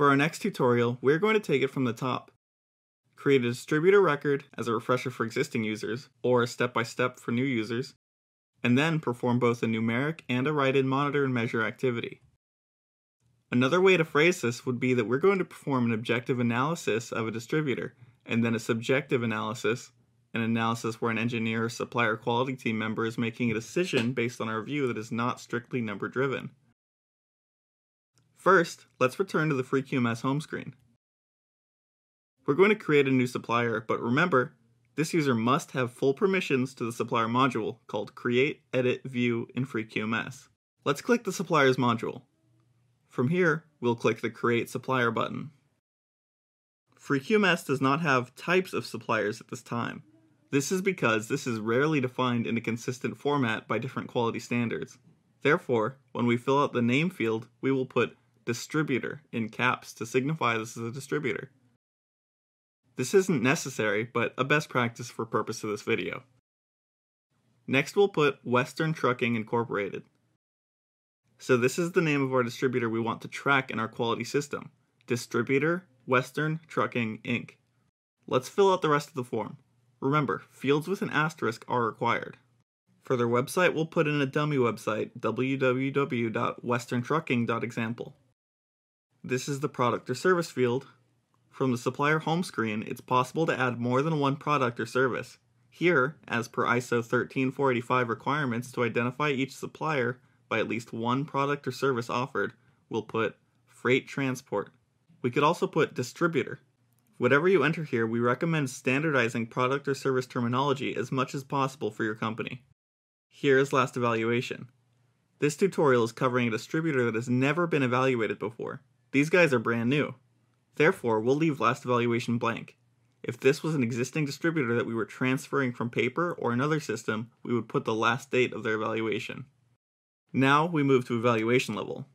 For our next tutorial, we're going to take it from the top. Create a distributor record as a refresher for existing users, or a step-by-step -step for new users, and then perform both a numeric and a write-in monitor and measure activity. Another way to phrase this would be that we're going to perform an objective analysis of a distributor, and then a subjective analysis, an analysis where an engineer or supplier quality team member is making a decision based on a review that is not strictly number driven. First, let's return to the FreeQMS home screen. We're going to create a new supplier, but remember, this user must have full permissions to the supplier module called Create, Edit, View in FreeQMS. Let's click the suppliers module. From here, we'll click the Create Supplier button. FreeQMS does not have types of suppliers at this time. This is because this is rarely defined in a consistent format by different quality standards. Therefore, when we fill out the name field, we will put distributor in caps to signify this is a distributor. This isn't necessary, but a best practice for purpose of this video. Next we'll put Western Trucking Incorporated. So this is the name of our distributor we want to track in our quality system, Distributor Western Trucking Inc. Let's fill out the rest of the form. Remember, fields with an asterisk are required. For their website, we'll put in a dummy website, www.westerntrucking.example. This is the product or service field. From the supplier home screen, it's possible to add more than one product or service. Here, as per ISO 13485 requirements to identify each supplier by at least one product or service offered, we'll put freight transport. We could also put distributor. Whatever you enter here, we recommend standardizing product or service terminology as much as possible for your company. Here is last evaluation. This tutorial is covering a distributor that has never been evaluated before. These guys are brand new. Therefore, we'll leave last evaluation blank. If this was an existing distributor that we were transferring from paper or another system, we would put the last date of their evaluation. Now we move to evaluation level.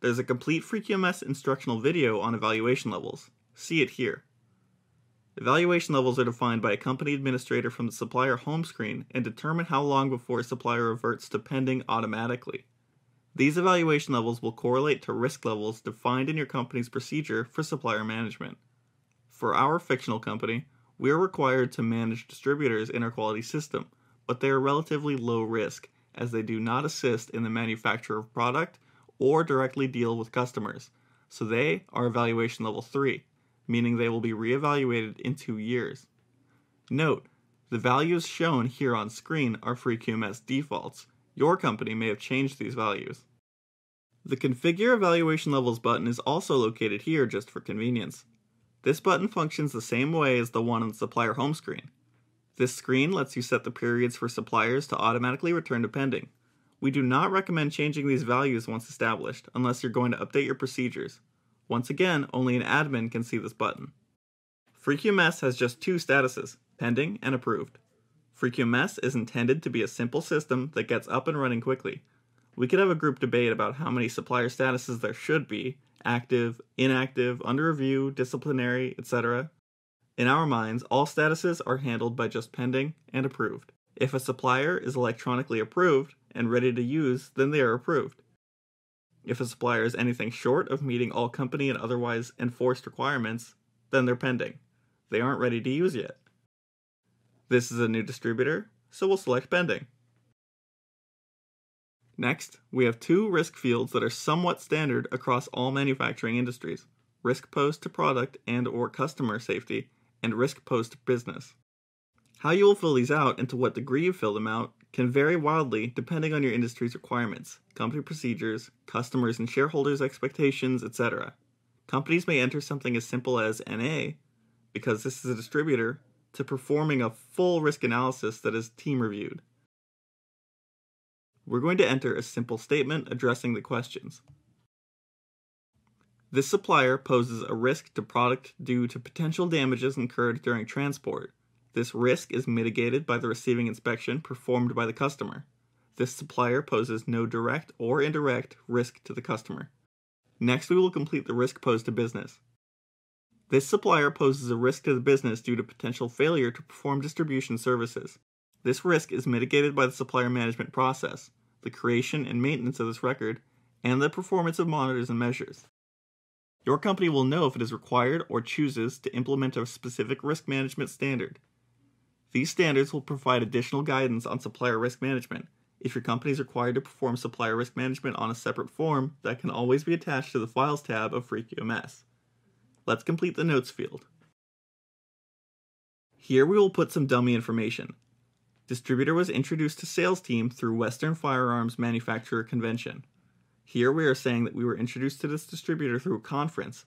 There's a complete FreeQMS instructional video on evaluation levels. See it here. Evaluation levels are defined by a company administrator from the supplier home screen and determine how long before a supplier reverts to pending automatically. These evaluation levels will correlate to risk levels defined in your company's procedure for supplier management. For our fictional company, we are required to manage distributors in our quality system, but they are relatively low risk as they do not assist in the manufacture of product or directly deal with customers. So they are evaluation level 3, meaning they will be reevaluated in 2 years. Note, the values shown here on screen are FreeQMS defaults, your company may have changed these values. The Configure Evaluation Levels button is also located here just for convenience. This button functions the same way as the one on the supplier home screen. This screen lets you set the periods for suppliers to automatically return to pending. We do not recommend changing these values once established, unless you're going to update your procedures. Once again, only an admin can see this button. FreeQMS has just two statuses, pending and approved. FreakuMS is intended to be a simple system that gets up and running quickly. We could have a group debate about how many supplier statuses there should be active, inactive, under review, disciplinary, etc. In our minds, all statuses are handled by just pending and approved. If a supplier is electronically approved and ready to use, then they are approved. If a supplier is anything short of meeting all company and otherwise enforced requirements, then they're pending. They aren't ready to use yet. This is a new distributor, so we'll select bending. Next, we have two risk fields that are somewhat standard across all manufacturing industries, risk posed to product and or customer safety, and risk posed to business. How you will fill these out and to what degree you fill them out can vary wildly depending on your industry's requirements, company procedures, customers and shareholders' expectations, etc. Companies may enter something as simple as NA, because this is a distributor, to performing a full risk analysis that is team reviewed. We're going to enter a simple statement addressing the questions. This supplier poses a risk to product due to potential damages incurred during transport. This risk is mitigated by the receiving inspection performed by the customer. This supplier poses no direct or indirect risk to the customer. Next, we will complete the risk posed to business. This supplier poses a risk to the business due to potential failure to perform distribution services. This risk is mitigated by the supplier management process, the creation and maintenance of this record, and the performance of monitors and measures. Your company will know if it is required or chooses to implement a specific risk management standard. These standards will provide additional guidance on supplier risk management. If your company is required to perform supplier risk management on a separate form, that can always be attached to the Files tab of FreeQMS. Let's complete the notes field. Here we will put some dummy information. Distributor was introduced to sales team through Western Firearms Manufacturer Convention. Here we are saying that we were introduced to this distributor through a conference.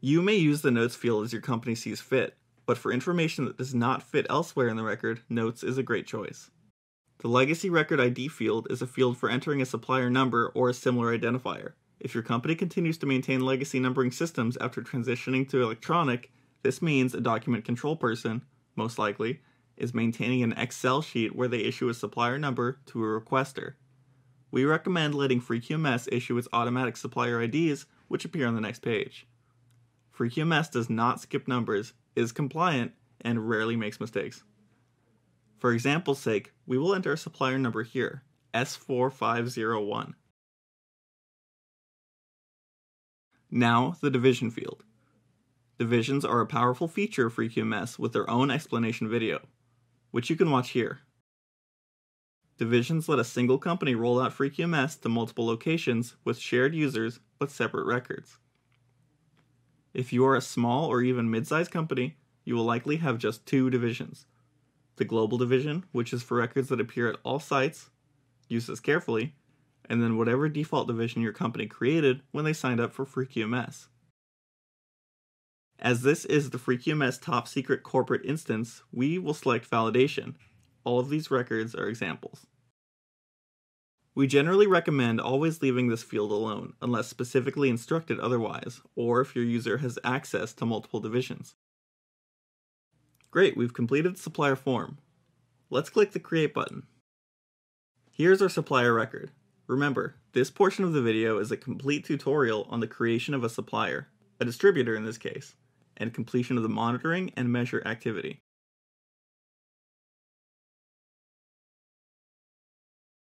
You may use the notes field as your company sees fit, but for information that does not fit elsewhere in the record, notes is a great choice. The legacy record ID field is a field for entering a supplier number or a similar identifier. If your company continues to maintain legacy numbering systems after transitioning to electronic, this means a document control person, most likely, is maintaining an Excel sheet where they issue a supplier number to a requester. We recommend letting FreeQMS issue its automatic supplier IDs, which appear on the next page. FreeQMS does not skip numbers, is compliant, and rarely makes mistakes. For example's sake, we will enter a supplier number here, S4501. Now, the division field. Divisions are a powerful feature of FreeQMS with their own explanation video, which you can watch here. Divisions let a single company roll out FreeQMS to multiple locations with shared users but separate records. If you are a small or even mid-sized company, you will likely have just two divisions. The global division, which is for records that appear at all sites, use this carefully, and then whatever default division your company created when they signed up for FreeQMS. As this is the FreeQMS top secret corporate instance, we will select validation. All of these records are examples. We generally recommend always leaving this field alone unless specifically instructed otherwise, or if your user has access to multiple divisions. Great, we've completed the supplier form. Let's click the Create button. Here's our supplier record. Remember, this portion of the video is a complete tutorial on the creation of a supplier, a distributor in this case, and completion of the monitoring and measure activity.